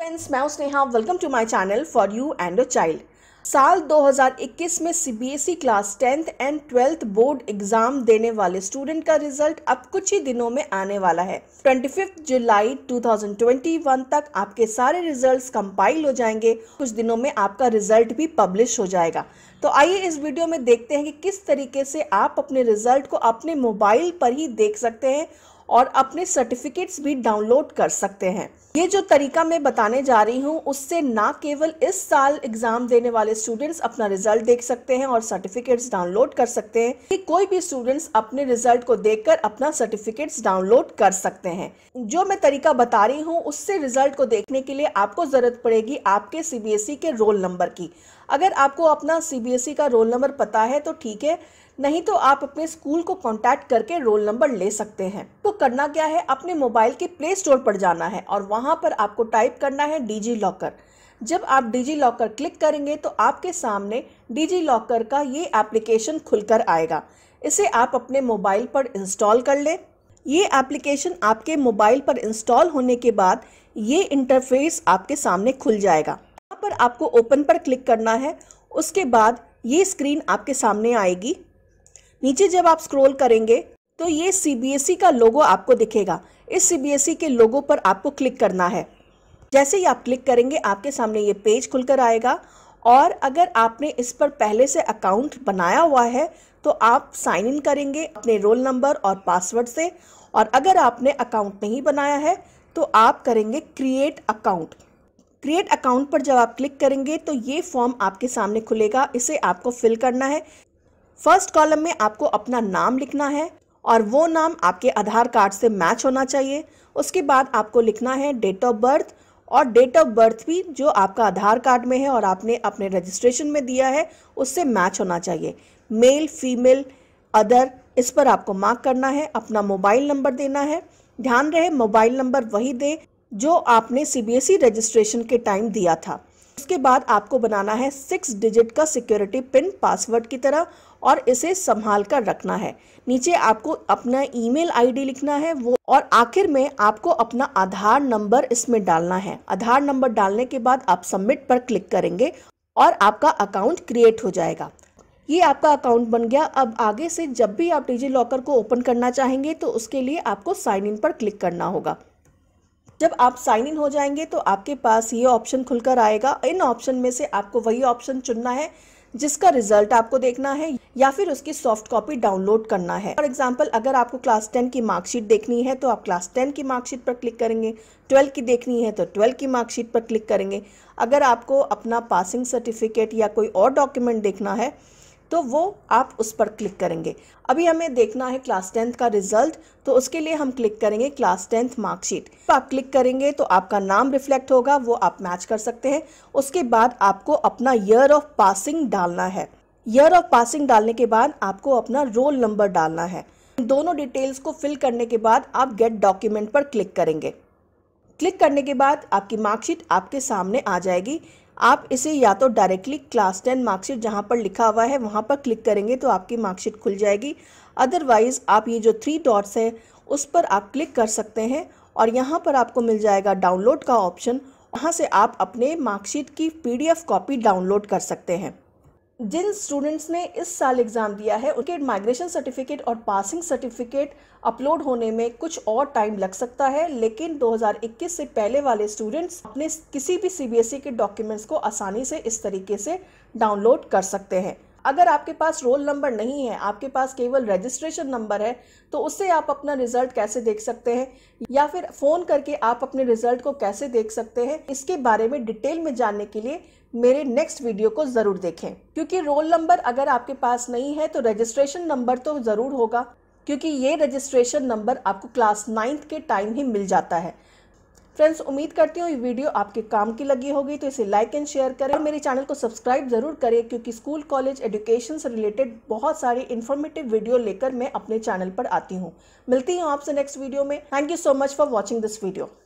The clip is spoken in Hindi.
फ्रेंड्स मैं Sneha welcome to my channel for you and a child साल 2021 में CBSE class tenth and twelfth board exam देने वाले स्टूडेंट का रिजल्ट अब कुछ ही दिनों में आने वाला है 25 जुलाई 2021 तक आपके सारे रिजल्ट्स कंपाइल हो जाएंगे कुछ दिनों में आपका रिजल्ट भी पब्लिश हो जाएगा तो आइए इस वीडियो में देखते हैं कि किस तरीके से आप अपने रिजल्ट को अपने मोबाइल पर ही देख सकते हैं और अपने सर्टिफिकेट्स भी डाउनलोड कर सकते हैं ये जो तरीका मैं बताने जा रही हूँ उससे ना केवल इस साल एग्ज़ाम देने वाले स्टूडेंट्स अपना रिजल्ट देख सकते हैं और सर्टिफिकेट्स डाउनलोड कर सकते हैं कि कोई भी स्टूडेंट्स अपने रिजल्ट को देखकर अपना सर्टिफिकेट्स डाउनलोड कर सकते हैं जो मैं तरीका बता रही हूँ उससे रिजल्ट को देखने के लिए आपको ज़रूरत पड़ेगी आपके सी e के रोल नंबर की अगर आपको अपना सी e का रोल नंबर पता है तो ठीक है नहीं तो आप अपने स्कूल को कॉन्टैक्ट करके रोल नंबर ले सकते हैं तो करना क्या है अपने मोबाइल के प्ले स्टोर पर जाना है और वहाँ पर आपको टाइप करना है डीजी लॉकर जब आप डिजी लॉकर क्लिक करेंगे तो आपके सामने डिजी लॉकर का ये एप्लीकेशन खुलकर आएगा इसे आप अपने मोबाइल पर इंस्टॉल कर लें ये एप्लीकेशन आपके मोबाइल पर इंस्टॉल होने के बाद ये इंटरफेस आपके सामने खुल जाएगा यहाँ पर आपको ओपन पर क्लिक करना है उसके बाद ये स्क्रीन आपके सामने आएगी नीचे जब आप स्क्रॉल करेंगे तो ये सी e का लोगो आपको दिखेगा इस सी e के लोगो पर आपको क्लिक करना है जैसे ही आप क्लिक करेंगे आपके सामने ये पेज खुलकर आएगा और अगर आपने इस पर पहले से अकाउंट बनाया हुआ है तो आप साइन इन करेंगे अपने रोल नंबर और पासवर्ड से और अगर आपने अकाउंट नहीं बनाया है तो आप करेंगे क्रिएट अकाउंट क्रिएट अकाउंट पर जब आप क्लिक करेंगे तो ये फॉर्म आपके सामने खुलेगा इसे आपको फिल करना है फर्स्ट कॉलम में आपको अपना नाम लिखना है और वो नाम आपके आधार कार्ड से मैच होना चाहिए उसके बाद आपको लिखना है डेट ऑफ बर्थ और डेट ऑफ बर्थ भी जो आपका आधार कार्ड में है और आपने अपने रजिस्ट्रेशन में दिया है उससे मैच होना चाहिए मेल फीमेल अदर इस पर आपको मार्क करना है अपना मोबाइल नंबर देना है ध्यान रहे मोबाइल नंबर वही दें जो आपने सी e रजिस्ट्रेशन के टाइम दिया था इसके बाद आपको बनाना है सिक्स डिजिट का सिक्योरिटी पिन पासवर्ड की तरह और इसे संभाल कर रखना है नीचे आपको अपना ईमेल आईडी लिखना है वो और आखिर में आपको अपना आधार नंबर इसमें डालना है आधार नंबर डालने के बाद आप सबमिट पर क्लिक करेंगे और आपका अकाउंट क्रिएट हो जाएगा ये आपका अकाउंट बन गया अब आगे से जब भी आप डिजी लॉकर को ओपन करना चाहेंगे तो उसके लिए आपको साइन इन पर क्लिक करना होगा जब आप साइन इन हो जाएंगे तो आपके पास ये ऑप्शन खुलकर आएगा इन ऑप्शन में से आपको वही ऑप्शन चुनना है जिसका रिजल्ट आपको देखना है या फिर उसकी सॉफ्ट कॉपी डाउनलोड करना है फॉर एग्जाम्पल अगर आपको क्लास टेन की मार्कशीट देखनी है तो आप क्लास टेन की मार्कशीट पर क्लिक करेंगे ट्वेल्व की देखनी है तो ट्वेल्व की मार्कशीट पर क्लिक करेंगे अगर आपको अपना पासिंग सर्टिफिकेट या कोई और डॉक्यूमेंट देखना है तो वो आप उस पर क्लिक करेंगे अभी हमें देखना है क्लास टेंथ का रिजल्ट तो उसके लिए हम क्लिक करेंगे क्लास टेंथ मार्कशीट तो आप क्लिक करेंगे तो आपका नाम रिफ्लेक्ट होगा वो आप मैच कर सकते हैं उसके बाद आपको अपना ईयर ऑफ पासिंग डालना है ईयर ऑफ पासिंग डालने के बाद आपको अपना रोल नंबर डालना है दोनों डिटेल्स को फिल करने के बाद आप गेट डॉक्यूमेंट पर क्लिक करेंगे क्लिक करने के बाद आपकी मार्कशीट आपके सामने आ जाएगी आप इसे या तो डायरेक्टली क्लास टेन मार्कशीट जहाँ पर लिखा हुआ है वहाँ पर क्लिक करेंगे तो आपकी मार्कशीट खुल जाएगी अदरवाइज़ आप ये जो थ्री डॉट्स है उस पर आप क्लिक कर सकते हैं और यहाँ पर आपको मिल जाएगा डाउनलोड का ऑप्शन वहाँ से आप अपने मार्कशीट की पीडीएफ कॉपी डाउनलोड कर सकते हैं जिन स्टूडेंट्स ने इस साल एग्ज़ाम दिया है उनके माइग्रेशन सर्टिफिकेट और पासिंग सर्टिफिकेट अपलोड होने में कुछ और टाइम लग सकता है लेकिन 2021 से पहले वाले स्टूडेंट्स अपने किसी भी सीबीएसई e के डॉक्यूमेंट्स को आसानी से इस तरीके से डाउनलोड कर सकते हैं अगर आपके पास रोल नंबर नहीं है आपके पास केवल रजिस्ट्रेशन नंबर है तो उससे आप अपना रिजल्ट कैसे देख सकते हैं या फिर फ़ोन करके आप अपने रिजल्ट को कैसे देख सकते हैं इसके बारे में डिटेल में जानने के लिए मेरे नेक्स्ट वीडियो को ज़रूर देखें क्योंकि रोल नंबर अगर आपके पास नहीं है तो रजिस्ट्रेशन नंबर तो ज़रूर होगा क्योंकि ये रजिस्ट्रेशन नंबर आपको क्लास नाइन्थ के टाइम ही मिल जाता है फ्रेंड्स उम्मीद करती हूँ ये वीडियो आपके काम की लगी होगी तो इसे लाइक एंड शेयर करें और मेरे चैनल को सब्सक्राइब जरूर करें क्योंकि स्कूल कॉलेज एजुकेशन से रिलेटेड बहुत सारी इन्फॉर्मेटिव वीडियो लेकर मैं अपने चैनल पर आती हूँ मिलती हूँ आपसे नेक्स्ट वीडियो में thank you so much for watching this video